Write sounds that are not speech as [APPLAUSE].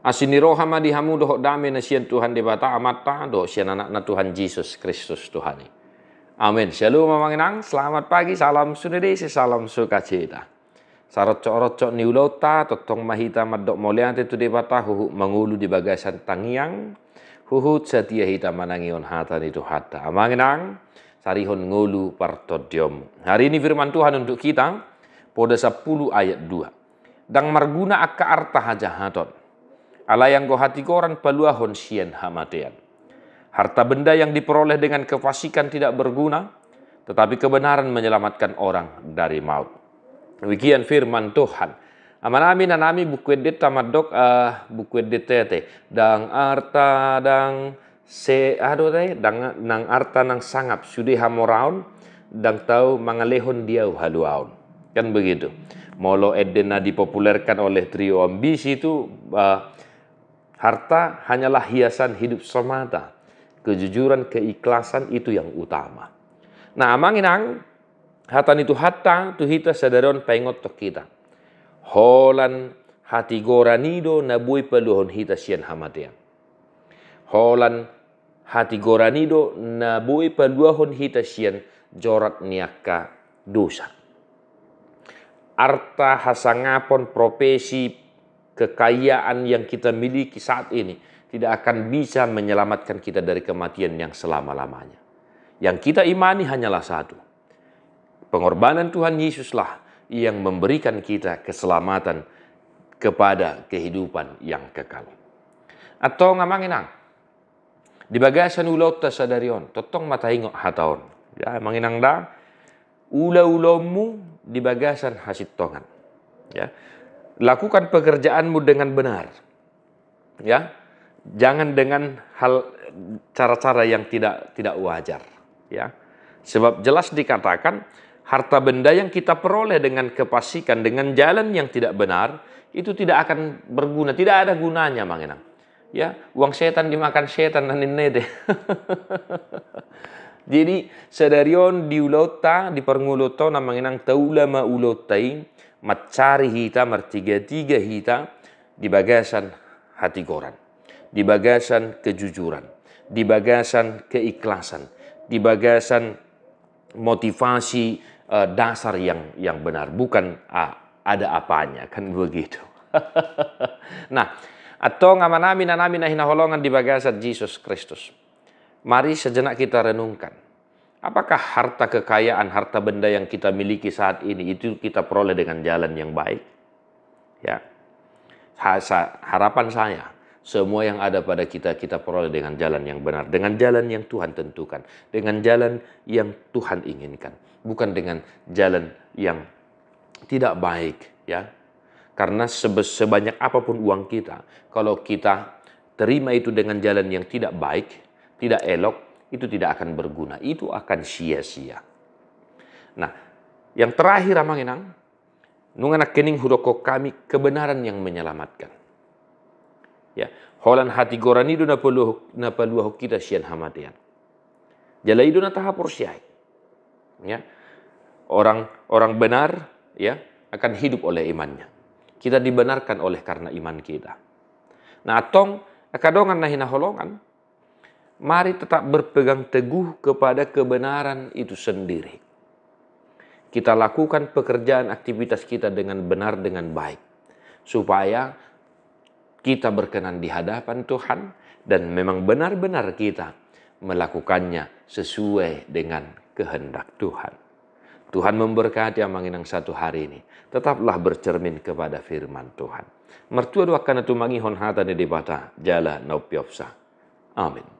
Asini rohama dihamu doh dami nasian Tuhan debata amata doh sian anak na Tuhan Yesus Kristus Tuhan. Amin. Shalom mamang Selamat pagi. Salam sunedi. Salam sukacita. Sarot cok rot cok niulota totong mahita madok mulia itu debata huhu mengulu di bagasan tangiang. Huhu setia hita manangion hata itu hata. Amang Sarihon ngulu partodiom. Hari ini firman Tuhan untuk kita. Pada 10 ayat 2. Dang marguna akka arta hajahaton. Ala yang go hati orang paluahon sien hamatean. Harta benda yang diperoleh dengan kefasikan tidak berguna, tetapi kebenaran menyelamatkan orang dari maut. Demikian firman Tuhan. Aman amin anami bukwedit tamadok ah eh, bukwedit tete dang arta dang se aduh teh dang nang arta nang sangap sudi hamoraun dang tau mangalehon diau haluaun kan begitu. Molo Edena dipopulerkan oleh trio ambisi itu uh, eh, Harta hanyalah hiasan hidup semata. Kejujuran, keikhlasan itu yang utama. Nah, manginang hatan itu hatta tu hita sadaron pengot to kita. Holan hati goranido nabui peluhon hita sian hamatia. Holan hati goranido nabui peluhon hita sian jorat niaka dosa. Arta hasangapon profesi kekayaan yang kita miliki saat ini tidak akan bisa menyelamatkan kita dari kematian yang selama-lamanya. Yang kita imani hanyalah satu. Pengorbanan Tuhan Yesuslah yang memberikan kita keselamatan kepada kehidupan yang kekal. Atau ngamang Di bagasan ulau tasadarion, totong mata ingok hataon. Ya, manginang dah, Ula di bagasan hasit tongan. Ya lakukan pekerjaanmu dengan benar. Ya. Jangan dengan hal cara-cara yang tidak tidak wajar, ya. Sebab jelas dikatakan harta benda yang kita peroleh dengan kepasikan dengan jalan yang tidak benar itu tidak akan berguna, tidak ada gunanya, Mang Enang. Ya, uang setan dimakan setan dan ini deh. [LAUGHS] Jadi sedarion namanya namanya tahu taulama ulotai, mencari hita mertiga-tiga hita di bagasan hati koran, di bagasan kejujuran, di bagasan keikhlasan, di bagasan motivasi uh, dasar yang yang benar bukan uh, ada apanya kan begitu. [LAUGHS] nah, atau ngamanami nanami nahina holongan di bagasan Yesus Kristus mari sejenak kita renungkan. Apakah harta kekayaan, harta benda yang kita miliki saat ini itu kita peroleh dengan jalan yang baik? Ya. Harapan saya, semua yang ada pada kita kita peroleh dengan jalan yang benar, dengan jalan yang Tuhan tentukan, dengan jalan yang Tuhan inginkan, bukan dengan jalan yang tidak baik, ya. Karena sebanyak apapun uang kita, kalau kita terima itu dengan jalan yang tidak baik, tidak elok, itu tidak akan berguna, itu akan sia-sia. Nah, yang terakhir Amangenang, nungana kening hudoko kami kebenaran yang menyelamatkan. Ya, holan hati gorani na napaluah kita sian hamatian. Jala itu tahapur syai. Ya, orang orang benar ya akan hidup oleh imannya. Kita dibenarkan oleh karena iman kita. Nah, tong akadongan nahina holongan, mari tetap berpegang teguh kepada kebenaran itu sendiri. Kita lakukan pekerjaan aktivitas kita dengan benar, dengan baik, supaya kita berkenan di hadapan Tuhan dan memang benar-benar kita melakukannya sesuai dengan kehendak Tuhan. Tuhan memberkati amanginang satu hari ini. Tetaplah bercermin kepada firman Tuhan. Mertua doakan itu hon hata ne debata jala naupiopsa. Amin.